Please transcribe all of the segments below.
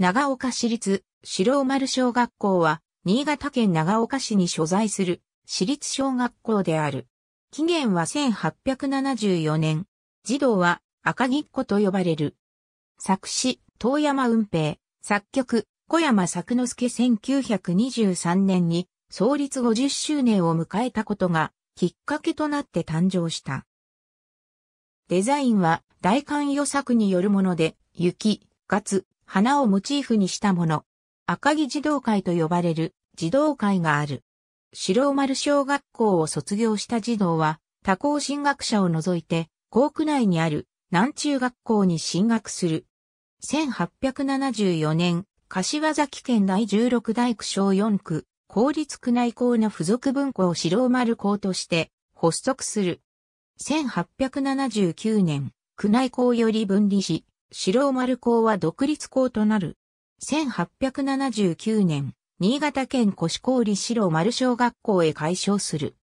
長岡市立白尾丸小学校は、新潟県長岡市に所在する私立小学校である。期限は1874年。児童は赤木っ子と呼ばれる。作詞、遠山運平、作曲、小山作之助1923年に創立50周年を迎えたことがきっかけとなって誕生した。デザインは大観予作によるもので、雪、月、花をモチーフにしたもの。赤木児童会と呼ばれる児童会がある。白丸小学校を卒業した児童は、他校進学者を除いて、校区内にある南中学校に進学する。1874年、柏崎県第16大区小4区、公立区内校の付属文庫を白丸校として発足する。1879年、区内校より分離し、白丸校は独立校となる。1879年、新潟県越郡白丸小学校へ改称する。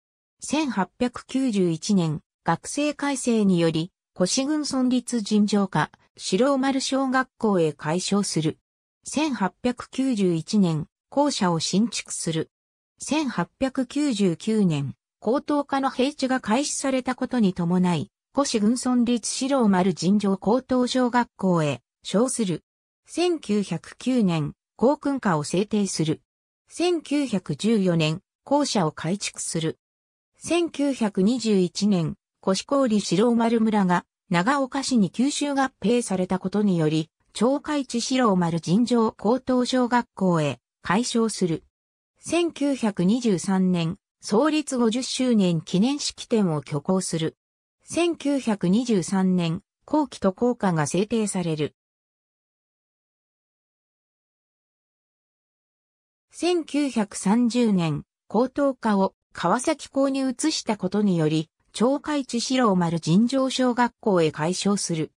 1891年、学生改正により、越郡村立尋常科、白丸小学校へ改称する。1891年、校舎を新築する。1899年、高等科の平地が開始されたことに伴い、古市軍村立四郎丸尋常高等小学校へ称する。1909年、高訓化を制定する。1914年、校舎を改築する。1921年、腰郡四郎丸村が長岡市に九州合併されたことにより、町会地四郎丸尋常高等小学校へ改称する。1923年、創立50周年記念式典を挙行する。1923年、後期と効果が制定される。1930年、高等科を川崎校に移したことにより、町海地四郎丸尋常小学校へ改称する。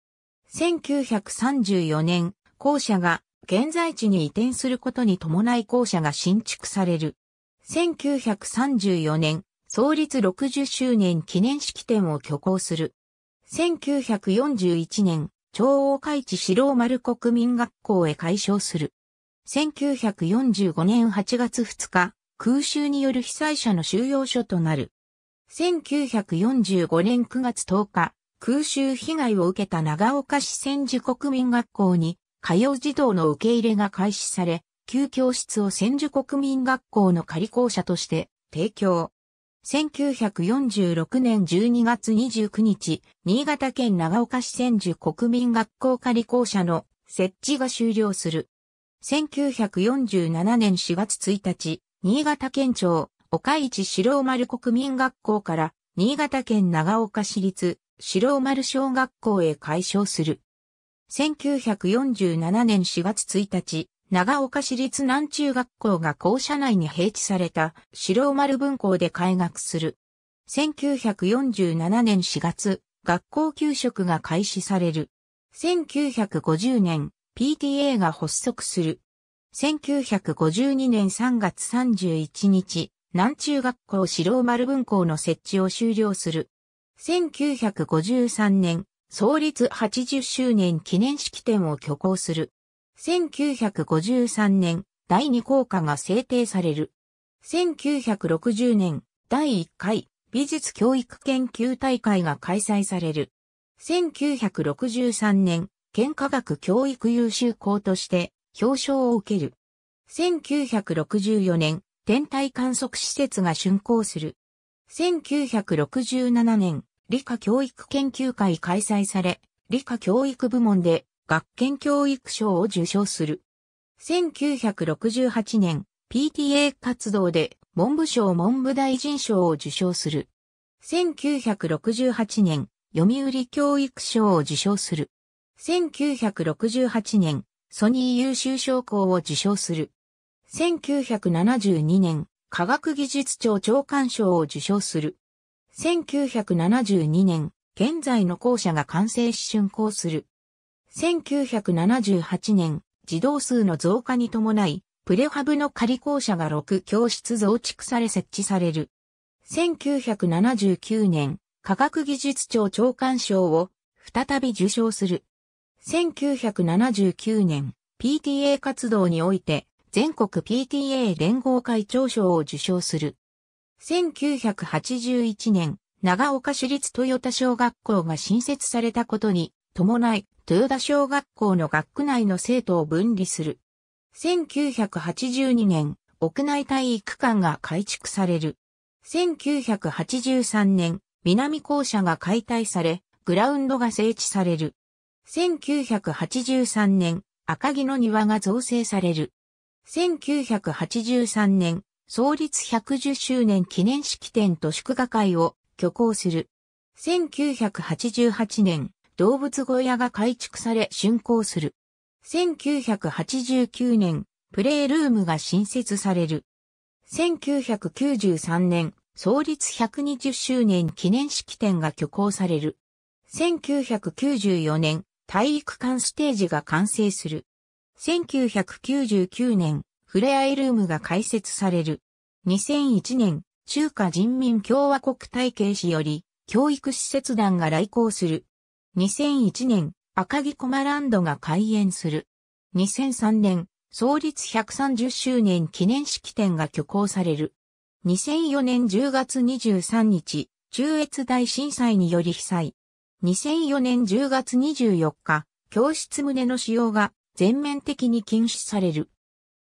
1934年、校舎が現在地に移転することに伴い校舎が新築される。1934年、創立60周年記念式典を挙行する。1941年、長王海地四郎丸国民学校へ改称する。1945年8月2日、空襲による被災者の収容所となる。1945年9月10日、空襲被害を受けた長岡市千住国民学校に、通う児童の受け入れが開始され、旧教室を千住国民学校の仮校舎として提供。1946年12月29日、新潟県長岡市千住国民学校仮校舎の設置が終了する。1947年4月1日、新潟県庁、岡市白尾丸国民学校から新潟県長岡市立白尾丸小学校へ改称する。1947年4月1日、長岡市立南中学校が校舎内に併置された白丸分校で開学する。1947年4月、学校給食が開始される。1950年、PTA が発足する。1952年3月31日、南中学校白丸分校の設置を終了する。1953年、創立80周年記念式典を挙行する。1953年、第2効果が制定される。1960年、第1回美術教育研究大会が開催される。1963年、県科学教育優秀校として表彰を受ける。1964年、天体観測施設が竣工する。1967年、理科教育研究会開催され、理科教育部門で学研教育賞を受賞する。1968年、PTA 活動で文部省文部大臣賞を受賞する。1968年、読売教育賞を受賞する。1968年、ソニー優秀賞校を受賞する。1972年、科学技術庁長官賞を受賞する。1972年、現在の校舎が完成し竣工する。1978年、児童数の増加に伴い、プレハブの仮校舎が6教室増築され設置される。1979年、科学技術庁長官賞を再び受賞する。1979年、PTA 活動において全国 PTA 連合会長賞を受賞する。1981年、長岡市立豊田小学校が新設されたことに伴い、豊田小学校の学区内の生徒を分離する。1982年、屋内体育館が改築される。1983年、南校舎が解体され、グラウンドが整地される。1983年、赤城の庭が造成される。1983年、創立110周年記念式典と祝賀会を挙行する。1988年、動物小屋が改築され竣工する。1989年、プレイルームが新設される。1993年、創立120周年記念式典が挙行される。1994年、体育館ステージが完成する。1999年、ふれあいルームが開設される。2001年、中華人民共和国体系史より、教育施設団が来校する。2001年、赤木コマランドが開園する。2003年、創立130周年記念式典が挙行される。2004年10月23日、中越大震災により被災。2004年10月24日、教室棟の使用が全面的に禁止される。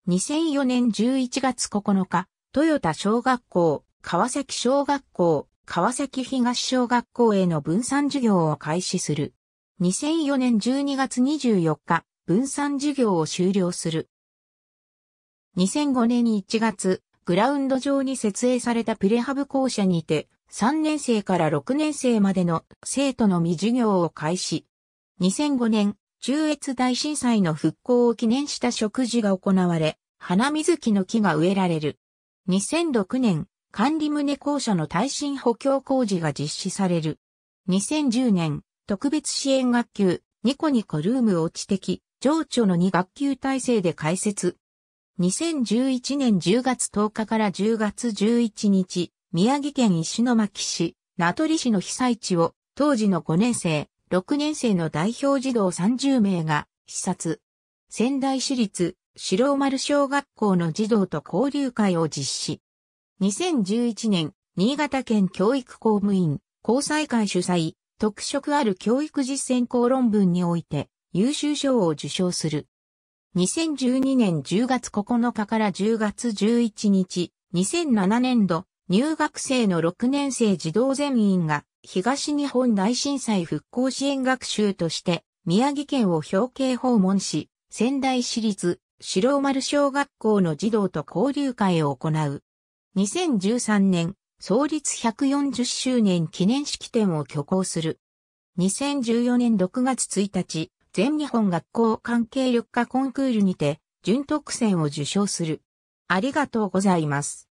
2004年11月9日、豊田小学校、川崎小学校、川崎東小学校への分散授業を開始する。2004年12月24日、分散授業を終了する。2005年1月、グラウンド上に設営されたプレハブ校舎にて、3年生から6年生までの生徒の未授業を開始。2005年、中越大震災の復興を記念した食事が行われ、花水木の木が植えられる。2006年、管理棟校舎の耐震補強工事が実施される。2010年、特別支援学級、ニコニコルームを知的、情緒の2学級体制で開設。2011年10月10日から10月11日、宮城県石巻市、名取市の被災地を、当時の5年生、6年生の代表児童30名が視察。仙台市立、白丸小学校の児童と交流会を実施。2011年、新潟県教育公務員、交際会主催、特色ある教育実践校論文において優秀賞を受賞する。2012年10月9日から10月11日、2007年度、入学生の6年生児童全員が東日本大震災復興支援学習として宮城県を表敬訪問し、仙台市立白丸小学校の児童と交流会を行う。2013年、創立140周年記念式典を挙行する。2014年6月1日、全日本学校関係緑化コンクールにて、準特選を受賞する。ありがとうございます。